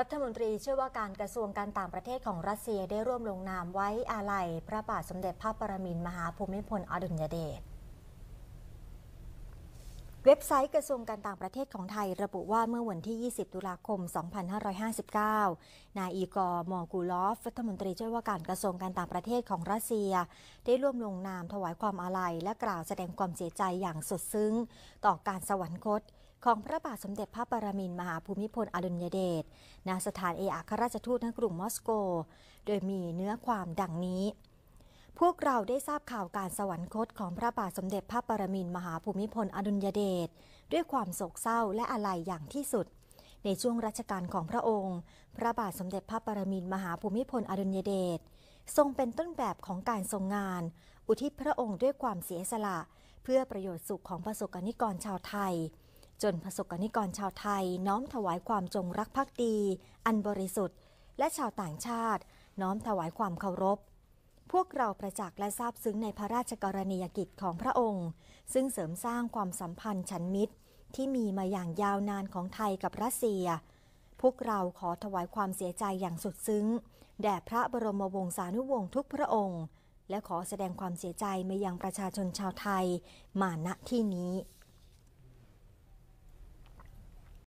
รัฐมนตรีเชื่อว่าการกระทรวงการต่างประเทศของรัสเซียได้ร่วมลงนามไว้อาลัยพระบาทสมเด็จพระปรมินทรมหาภูมิพลอดุลยเดช เว็บไซต์กระทรวงการต่างประเทศของไทย ระบุว่าเมื่อวันที่ 20 ตุลาคม 2559นายอีกอร์มอกูลอฟรัฐมนตรีช่วยว่าการกระทรวงการต่างประเทศของรัสเซีย ได้ร่วมลงนามถวายความอาลัยและกล่าวแสดงความเสียใจอย่างสุดซึ้ง ต่อการสวรรคตของ พระบาทสมเด็จพระปรมินทรมหาภูมิพล อดุลยเดช ณ สถานเอกอัครราชทูตณกรุงมอสโก โดยมีเนื้อความดังนี้ พวกเราได้ทราบข่าวการสวรรคตของพระบาทสมเด็จพระปรมินทรมหาภูมิพลอดุลยเดชด้วยความโศกเศร้าและอาลัยอย่างที่สุด ในช่วง รัชกาลของพระองค์ พระบาทสมเด็จพระปรมินทรมหาภูมิพลอดุลยเดชทรงเป็นต้นแบบของการทรงงาน อุทิศพระองค์ด้วยความเสียสละเพื่อประโยชน์สุขของประสบกนิกรชาวไทยจนประสบกนิกรชาวไทยน้อมถวายความจงรักภักดีอันบริสุทธิ์และชาวต่างชาติ น้อมถวายความเคารพ พวกเราประจักษ์และซาบซึ้งในพระราชกรณียกิจของพระองค์ ซึ่งเสริมสร้างความสัมพันธ์ฉันมิตร ที่มีมาอย่างยาวนานของไทยกับรัสเซีย พวกเราขอถวายความเสียใจอย่างสุดซึ้งแด่พระบรมวงศานุวงศ์ทุกพระองค์ และขอแสดงความเสียใจมายังประชาชนชาวไทยมาณที่นี้